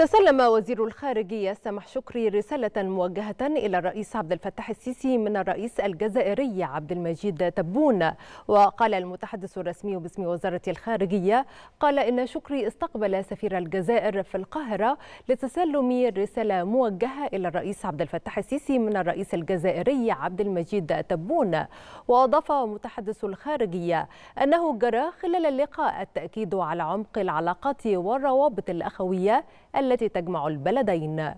تسلم وزير الخارجية سامح شكري رسالة موجهة إلى الرئيس عبد الفتاح السيسي من الرئيس الجزائري عبد المجيد تبون وقال المتحدث الرسمي باسم وزارة الخارجية قال إن شكري استقبل سفير الجزائر في القاهرة لتسلم رسالة موجهة إلى الرئيس عبد الفتاح السيسي من الرئيس الجزائري عبد المجيد تبون وأضاف متحدث الخارجية أنه جرى خلال اللقاء التأكيد على عمق العلاقات والروابط الأخوية التي تجمع البلدين